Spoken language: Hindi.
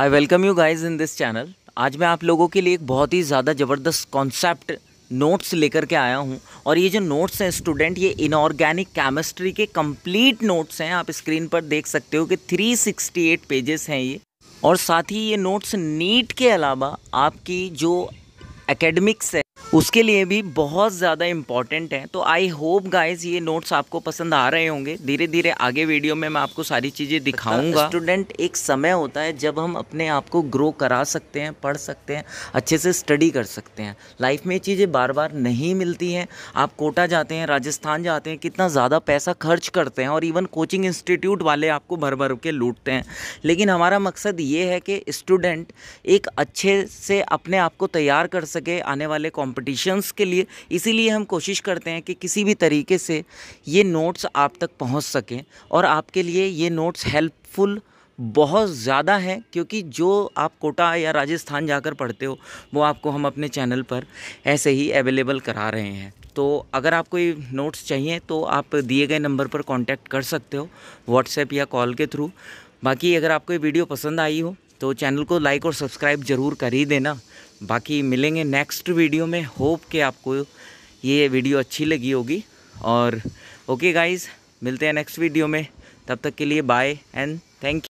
I welcome you guys in this channel आज मैं आप लोगों के लिए एक बहुत ही ज़्यादा ज़बरदस्त कॉन्सेप्ट नोट्स लेकर के आया हूँ और ये जो नोट्स हैं स्टूडेंट ये इनऑर्गेनिक केमिस्ट्री के कंप्लीट नोट्स हैं आप स्क्रीन पर देख सकते हो कि 368 पेजेस हैं ये और साथ ही ये नोट्स नीट के अलावा आपकी जो एकेडमिक्स है उसके लिए भी बहुत ज़्यादा इम्पॉर्टेंट है तो आई होप गाइज ये नोट्स आपको पसंद आ रहे होंगे धीरे धीरे आगे वीडियो में मैं आपको सारी चीज़ें दिखाऊंगा स्टूडेंट एक समय होता है जब हम अपने आप को ग्रो करा सकते हैं पढ़ सकते हैं अच्छे से स्टडी कर सकते हैं लाइफ में ये चीज़ें बार बार नहीं मिलती हैं आप कोटा जाते हैं राजस्थान जाते हैं कितना ज़्यादा पैसा खर्च करते हैं और इवन कोचिंग इंस्टीट्यूट वाले आपको भर भर के लूटते हैं लेकिन हमारा मकसद ये है कि स्टूडेंट एक अच्छे से अपने आप को तैयार कर सके आने वाले कॉम्पिटिशन कॉम्पिटिशन्स के लिए इसीलिए हम कोशिश करते हैं कि किसी भी तरीके से ये नोट्स आप तक पहुंच सकें और आपके लिए ये नोट्स हेल्पफुल बहुत ज़्यादा है क्योंकि जो आप कोटा या राजस्थान जाकर पढ़ते हो वो आपको हम अपने चैनल पर ऐसे ही अवेलेबल करा रहे हैं तो अगर आपको ये नोट्स चाहिए तो आप दिए गए नंबर पर कांटेक्ट कर सकते हो व्हाट्सएप या कॉल के थ्रू बाकी अगर आपको ये वीडियो पसंद आई हो तो चैनल को लाइक और सब्सक्राइब ज़रूर कर ही देना बाकी मिलेंगे नेक्स्ट वीडियो में होप के आपको ये वीडियो अच्छी लगी होगी और ओके गाइस मिलते हैं नेक्स्ट वीडियो में तब तक के लिए बाय एंड थैंक यू